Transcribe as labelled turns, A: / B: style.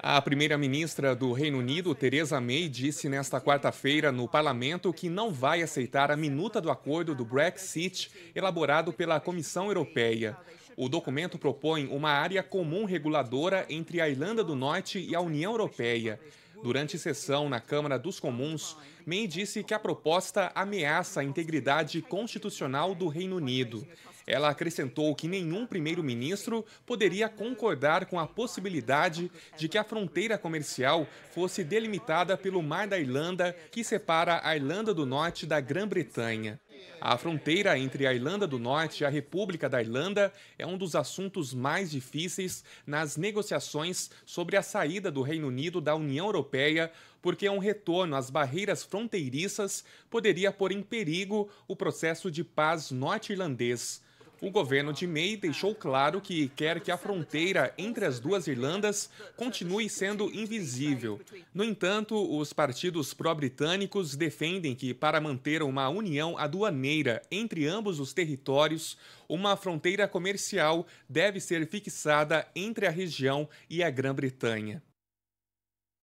A: A primeira-ministra do Reino Unido, Theresa May, disse nesta quarta-feira no parlamento que não vai aceitar a minuta do acordo do Brexit elaborado pela Comissão Europeia. O documento propõe uma área comum reguladora entre a Irlanda do Norte e a União Europeia durante sessão na Câmara dos Comuns, May disse que a proposta ameaça a integridade constitucional do Reino Unido. Ela acrescentou que nenhum primeiro-ministro poderia concordar com a possibilidade de que a fronteira comercial fosse delimitada pelo Mar da Irlanda, que separa a Irlanda do Norte da Grã-Bretanha. A fronteira entre a Irlanda do Norte e a República da Irlanda é um dos assuntos mais difíceis nas negociações sobre a saída do Reino Unido da União Europeia, porque um retorno às barreiras fronteiriças poderia pôr em perigo o processo de paz norte-irlandês. O governo de May deixou ah. claro que quer que a fronteira entre as duas Irlandas continue sendo invisível. No entanto, os partidos pró-britânicos defendem que, para manter uma união aduaneira entre ambos os territórios, uma fronteira comercial deve ser fixada entre a região e a Grã-Bretanha.